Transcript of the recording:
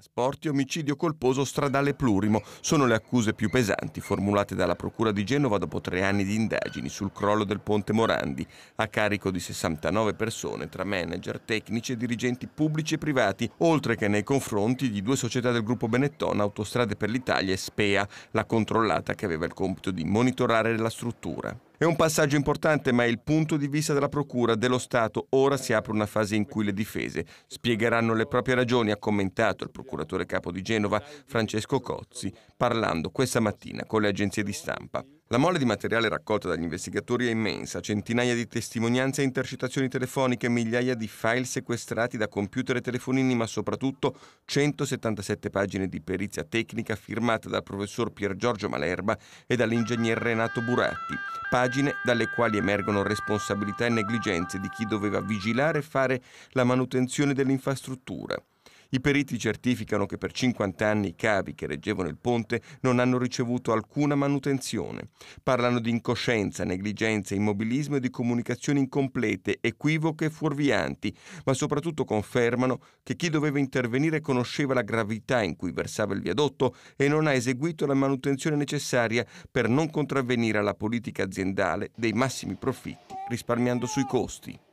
Trasporti, omicidio colposo stradale plurimo sono le accuse più pesanti formulate dalla Procura di Genova dopo tre anni di indagini sul crollo del ponte Morandi, a carico di 69 persone tra manager, tecnici e dirigenti pubblici e privati, oltre che nei confronti di due società del gruppo Benettona, Autostrade per l'Italia e Spea, la controllata che aveva il compito di monitorare la struttura. È un passaggio importante, ma è il punto di vista della Procura dello Stato. Ora si apre una fase in cui le difese spiegheranno le proprie ragioni, ha commentato il procuratore capo di Genova Francesco Cozzi, parlando questa mattina con le agenzie di stampa. La mole di materiale raccolta dagli investigatori è immensa, centinaia di testimonianze e intercettazioni telefoniche, migliaia di file sequestrati da computer e telefonini, ma soprattutto 177 pagine di perizia tecnica firmata dal professor Pier Giorgio Malerba e dall'ingegner Renato Buratti pagine dalle quali emergono responsabilità e negligenze di chi doveva vigilare e fare la manutenzione dell'infrastruttura. I periti certificano che per 50 anni i cavi che reggevano il ponte non hanno ricevuto alcuna manutenzione. Parlano di incoscienza, negligenza, immobilismo e di comunicazioni incomplete, equivoche e fuorvianti, ma soprattutto confermano che chi doveva intervenire conosceva la gravità in cui versava il viadotto e non ha eseguito la manutenzione necessaria per non contravvenire alla politica aziendale dei massimi profitti risparmiando sui costi.